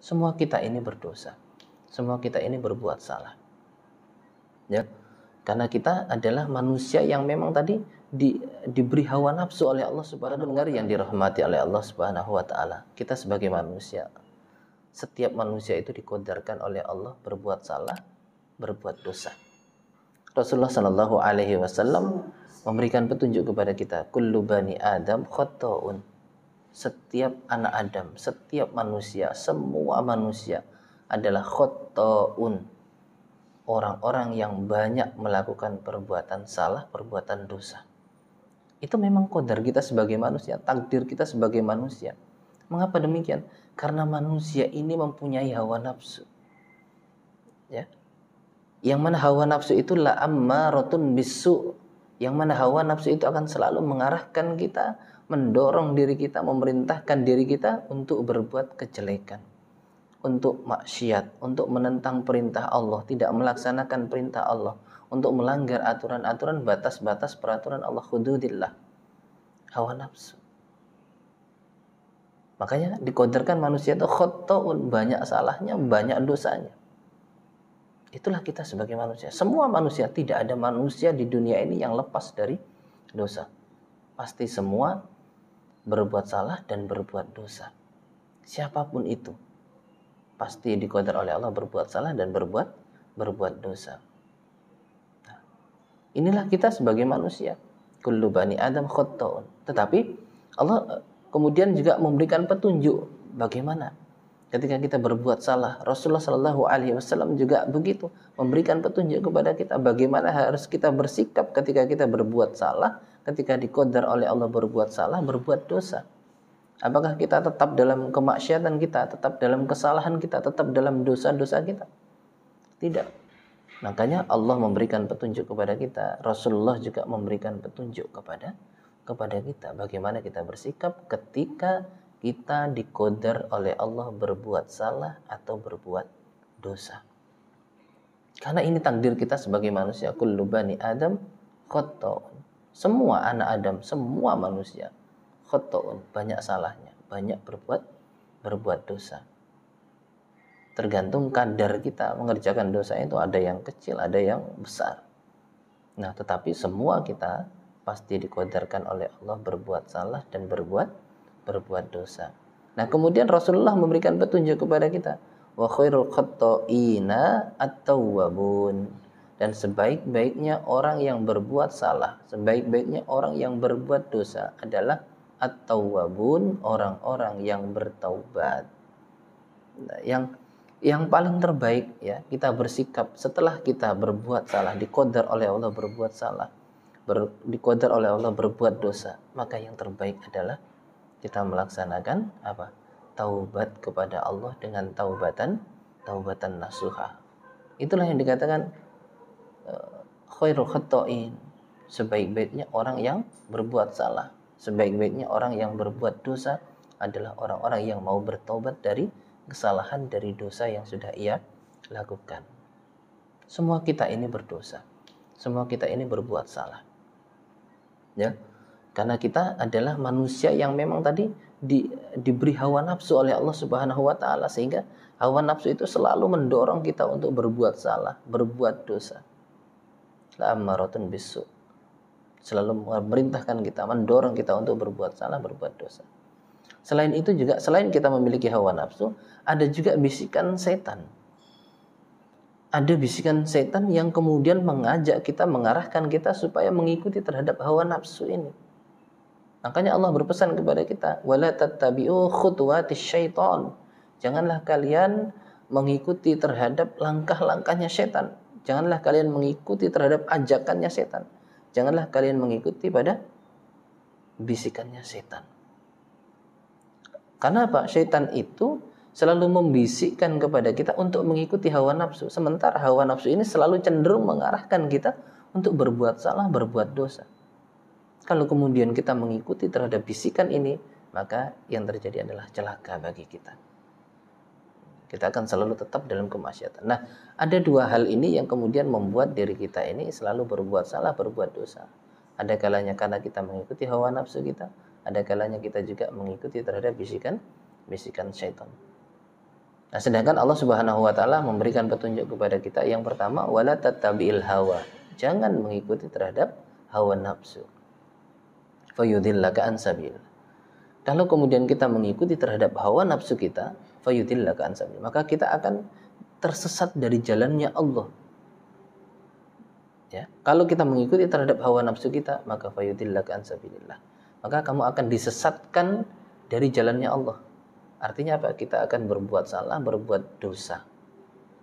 Semua kita ini berdosa. Semua kita ini berbuat salah. Ya. Karena kita adalah manusia yang memang tadi di, diberi hawa nafsu oleh Allah Subhanahu wa taala yang dirahmati oleh Allah Subhanahu wa taala. Kita sebagai manusia setiap manusia itu dikodarkan oleh Allah berbuat salah, berbuat dosa. Rasulullah Shallallahu Alaihi Wasallam memberikan petunjuk kepada kita, kullu bani Adam khata'un setiap anak Adam, setiap manusia, semua manusia adalah khotoun. Orang-orang yang banyak melakukan perbuatan salah, perbuatan dosa. Itu memang kodar kita sebagai manusia, takdir kita sebagai manusia. Mengapa demikian? Karena manusia ini mempunyai hawa nafsu. Ya. Yang mana hawa nafsu itu la ammarotun bisu. Yang mana hawa nafsu itu akan selalu mengarahkan kita mendorong diri kita, memerintahkan diri kita untuk berbuat kejelekan, untuk maksiat, untuk menentang perintah Allah, tidak melaksanakan perintah Allah, untuk melanggar aturan-aturan batas-batas peraturan Allah hududillah. Hawa nafsu. Makanya dikodarkan manusia itu khotoun, banyak salahnya, banyak dosanya. Itulah kita sebagai manusia. Semua manusia, tidak ada manusia di dunia ini yang lepas dari dosa. Pasti semua berbuat salah dan berbuat dosa. Siapapun itu pasti dikodar oleh Allah berbuat salah dan berbuat berbuat dosa. Nah, inilah kita sebagai manusia. Kullu bani Adam khotoun. Tetapi Allah eh, kemudian juga memberikan petunjuk bagaimana ketika kita berbuat salah. Rasulullah Shallallahu Alaihi Wasallam juga begitu memberikan petunjuk kepada kita bagaimana harus kita bersikap ketika kita berbuat salah ketika dikodar oleh Allah berbuat salah, berbuat dosa. Apakah kita tetap dalam kemaksiatan kita, tetap dalam kesalahan kita, tetap dalam dosa-dosa kita? Tidak. Makanya Allah memberikan petunjuk kepada kita. Rasulullah juga memberikan petunjuk kepada kepada kita. Bagaimana kita bersikap ketika kita dikodar oleh Allah berbuat salah atau berbuat dosa. Karena ini takdir kita sebagai manusia. Kullu bani Adam kotoon. Semua anak Adam, semua manusia khotoun, banyak salahnya, banyak berbuat berbuat dosa. Tergantung kadar kita mengerjakan dosa itu ada yang kecil, ada yang besar. Nah, tetapi semua kita pasti dikodarkan oleh Allah berbuat salah dan berbuat berbuat dosa. Nah, kemudian Rasulullah memberikan petunjuk kepada kita. Wa khairul khatta'ina at-tawwabun dan sebaik-baiknya orang yang berbuat salah, sebaik-baiknya orang yang berbuat dosa adalah atau tawwabun orang-orang yang bertaubat. Nah, yang yang paling terbaik ya, kita bersikap setelah kita berbuat salah, dikodar oleh Allah berbuat salah, ber, dikodar oleh Allah berbuat dosa, maka yang terbaik adalah kita melaksanakan apa? taubat kepada Allah dengan taubatan taubatan nasuha. Itulah yang dikatakan khairul sebaik-baiknya orang yang berbuat salah sebaik-baiknya orang yang berbuat dosa adalah orang-orang yang mau bertobat dari kesalahan dari dosa yang sudah ia lakukan semua kita ini berdosa semua kita ini berbuat salah ya karena kita adalah manusia yang memang tadi di, diberi hawa nafsu oleh Allah Subhanahu wa taala sehingga hawa nafsu itu selalu mendorong kita untuk berbuat salah, berbuat dosa la'amaratun bisu selalu memerintahkan kita mendorong kita untuk berbuat salah berbuat dosa selain itu juga selain kita memiliki hawa nafsu ada juga bisikan setan ada bisikan setan yang kemudian mengajak kita mengarahkan kita supaya mengikuti terhadap hawa nafsu ini makanya Allah berpesan kepada kita wala tattabi'u khutuwati syaitan janganlah kalian mengikuti terhadap langkah-langkahnya setan Janganlah kalian mengikuti terhadap ajakannya setan. Janganlah kalian mengikuti pada bisikannya setan. Karena apa? Setan itu selalu membisikkan kepada kita untuk mengikuti hawa nafsu. Sementara hawa nafsu ini selalu cenderung mengarahkan kita untuk berbuat salah, berbuat dosa. Kalau kemudian kita mengikuti terhadap bisikan ini, maka yang terjadi adalah celaka bagi kita. Kita akan selalu tetap dalam kemaksiatan. Nah, ada dua hal ini yang kemudian membuat diri kita ini selalu berbuat salah, berbuat dosa. Ada kalanya karena kita mengikuti hawa nafsu kita, ada kalanya kita juga mengikuti terhadap bisikan bisikan syaitan. Nah, sedangkan Allah Subhanahu wa taala memberikan petunjuk kepada kita yang pertama wala tattabi'il hawa. Jangan mengikuti terhadap hawa nafsu. an sabil. Kalau kemudian kita mengikuti terhadap hawa nafsu kita, maka kita akan tersesat dari jalannya Allah. Ya, kalau kita mengikuti terhadap hawa nafsu kita, maka Maka kamu akan disesatkan dari jalannya Allah. Artinya apa? Kita akan berbuat salah, berbuat dosa,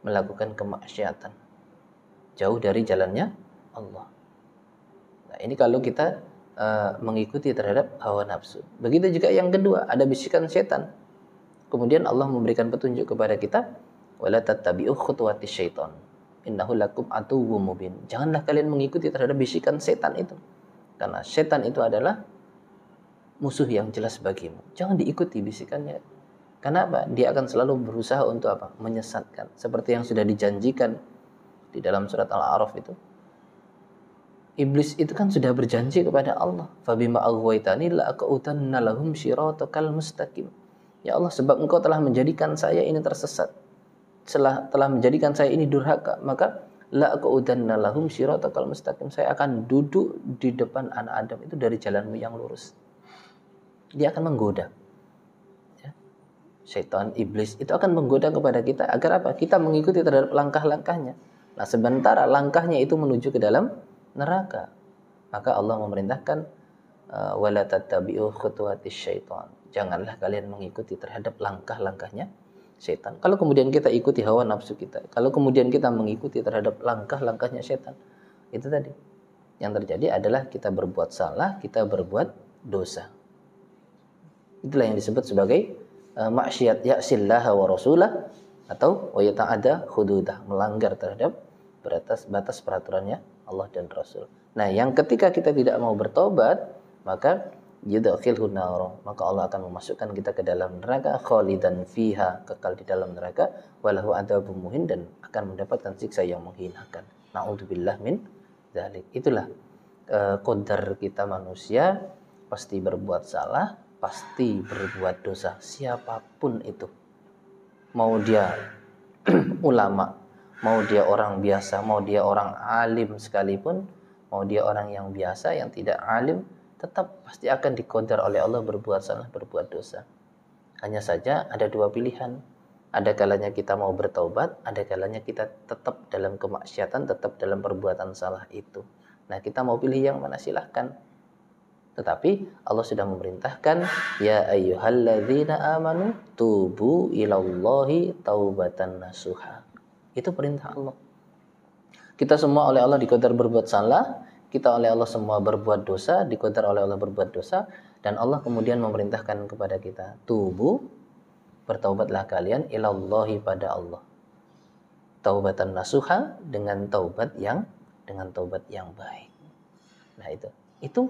melakukan kemaksiatan. Jauh dari jalannya Allah. Nah, ini kalau kita uh, mengikuti terhadap hawa nafsu. Begitu juga yang kedua, ada bisikan setan Kemudian Allah memberikan petunjuk kepada kita, wala tattabi'u khutuwati syaiton. Innahu lakum atuwwum mubin. Janganlah kalian mengikuti terhadap bisikan setan itu. Karena setan itu adalah musuh yang jelas bagimu. Jangan diikuti bisikannya. Karena apa? Dia akan selalu berusaha untuk apa? Menyesatkan. Seperti yang sudah dijanjikan di dalam surat Al-A'raf itu. Iblis itu kan sudah berjanji kepada Allah. Fabima aghwaytani la'aka'utanna lahum kal mustaqim Ya Allah, sebab engkau telah menjadikan saya ini tersesat. Setelah, telah menjadikan saya ini durhaka. Maka, la qudanna lahum siratakal mustaqim. Saya akan duduk di depan anak Adam itu dari jalanmu yang lurus. Dia akan menggoda. Ya. Syaitan, iblis itu akan menggoda kepada kita agar apa? Kita mengikuti terhadap langkah-langkahnya. Nah, sementara langkahnya itu menuju ke dalam neraka. Maka Allah memerintahkan wala tattabi'u khutuwatis syaitan janganlah kalian mengikuti terhadap langkah-langkahnya setan. Kalau kemudian kita ikuti hawa nafsu kita, kalau kemudian kita mengikuti terhadap langkah-langkahnya setan, itu tadi yang terjadi adalah kita berbuat salah, kita berbuat dosa. Itulah yang disebut sebagai eh, maksiat ya'sillah wa rasulah atau wa ada hududah, melanggar terhadap batas batas peraturannya Allah dan Rasul. Nah, yang ketika kita tidak mau bertobat, maka yudkhilhu naro maka Allah akan memasukkan kita ke dalam neraka khalidan fiha kekal di dalam neraka walahu adzabun muhin dan akan mendapatkan siksa yang menghinakan naudzubillah min dzalik itulah e, eh, kodar kita manusia pasti berbuat salah pasti berbuat dosa siapapun itu mau dia ulama mau dia orang biasa mau dia orang alim sekalipun mau dia orang yang biasa yang tidak alim tetap pasti akan dikonter oleh Allah berbuat salah, berbuat dosa. Hanya saja ada dua pilihan. Ada kalanya kita mau bertobat ada kalanya kita tetap dalam kemaksiatan, tetap dalam perbuatan salah itu. Nah, kita mau pilih yang mana silahkan. Tetapi Allah sudah memerintahkan ya ayyuhalladzina amanu tubu ilallahi taubatan nasuha. Itu perintah Allah. Kita semua oleh Allah dikodar berbuat salah, kita oleh Allah semua berbuat dosa, dikodar oleh Allah berbuat dosa, dan Allah kemudian memerintahkan kepada kita, tubuh, bertaubatlah kalian ilallahi pada Allah. Taubatan nasuha dengan taubat yang dengan taubat yang baik. Nah itu, itu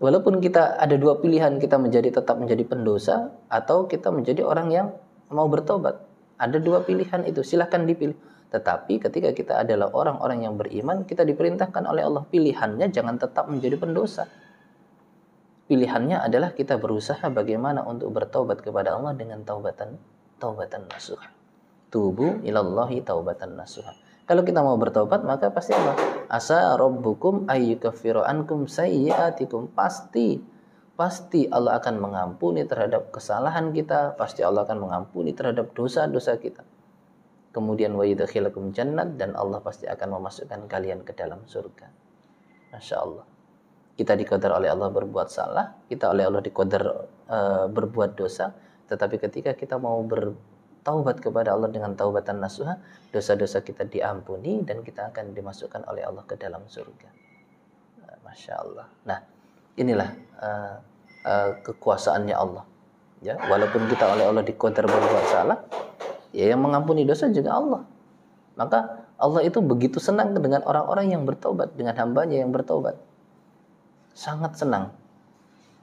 walaupun kita ada dua pilihan kita menjadi tetap menjadi pendosa atau kita menjadi orang yang mau bertobat. Ada dua pilihan itu, silahkan dipilih tetapi ketika kita adalah orang-orang yang beriman, kita diperintahkan oleh Allah pilihannya jangan tetap menjadi pendosa. Pilihannya adalah kita berusaha bagaimana untuk bertaubat kepada Allah dengan taubatan taubatan nasuha. tubuh ilallahi taubatan nasuha. Kalau kita mau bertobat maka pasti apa? asa rabbukum ayyukaffiru ankum sayyiatikum pasti pasti Allah akan mengampuni terhadap kesalahan kita, pasti Allah akan mengampuni terhadap dosa-dosa kita kemudian wa yudkhilukum jannat dan Allah pasti akan memasukkan kalian ke dalam surga. Masya Allah. Kita dikodar oleh Allah berbuat salah, kita oleh Allah dikodar uh, eh, berbuat dosa, tetapi ketika kita mau bertaubat kepada Allah dengan taubatan nasuha, dosa-dosa kita diampuni dan kita akan dimasukkan oleh Allah ke dalam surga. Eh, Masya Allah. Nah, inilah uh, uh, kekuasaannya Allah. Ya, walaupun kita oleh Allah dikodar berbuat salah, Ya yang mengampuni dosa juga Allah. Maka Allah itu begitu senang dengan orang-orang yang bertobat, dengan hambanya yang bertobat. Sangat senang.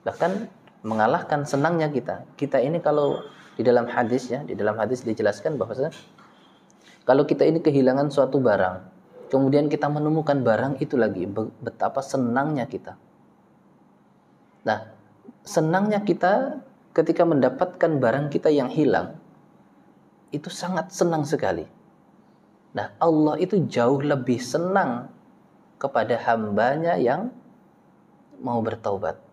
Bahkan mengalahkan senangnya kita. Kita ini kalau di dalam hadis ya, di dalam hadis dijelaskan bahwa kalau kita ini kehilangan suatu barang, kemudian kita menemukan barang itu lagi, betapa senangnya kita. Nah, senangnya kita ketika mendapatkan barang kita yang hilang, itu sangat senang sekali. Nah, Allah itu jauh lebih senang kepada hambanya yang mau bertaubat.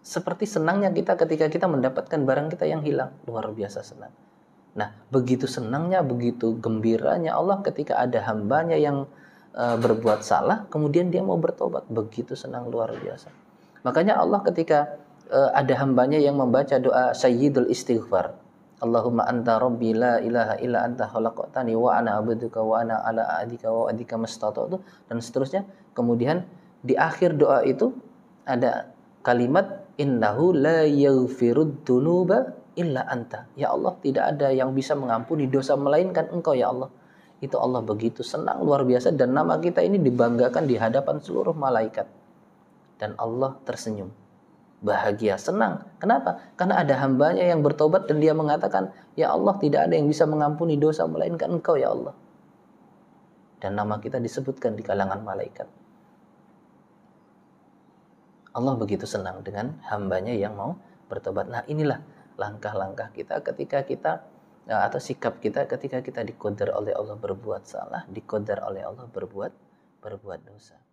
Seperti senangnya kita ketika kita mendapatkan barang kita yang hilang, luar biasa senang. Nah, begitu senangnya, begitu gembiranya Allah ketika ada hambanya yang e, berbuat salah, kemudian dia mau bertobat, begitu senang luar biasa. Makanya Allah ketika e, ada hambanya yang membaca doa Sayyidul Istighfar, Allahumma anta rabbi la ilaha illa anta khalaqtani wa ana abduka wa ana ala adika wa adika mastata'tu dan seterusnya. Kemudian di akhir doa itu ada kalimat innahu la yaghfirud dunuba illa anta. Ya Allah, tidak ada yang bisa mengampuni dosa melainkan Engkau ya Allah. Itu Allah begitu senang luar biasa dan nama kita ini dibanggakan di hadapan seluruh malaikat. Dan Allah tersenyum bahagia, senang. Kenapa? Karena ada hambanya yang bertobat dan dia mengatakan, Ya Allah tidak ada yang bisa mengampuni dosa melainkan engkau ya Allah. Dan nama kita disebutkan di kalangan malaikat. Allah begitu senang dengan hambanya yang mau bertobat. Nah inilah langkah-langkah kita ketika kita eh, atau sikap kita ketika kita dikodar oleh Allah berbuat salah, dikodar oleh Allah berbuat berbuat dosa.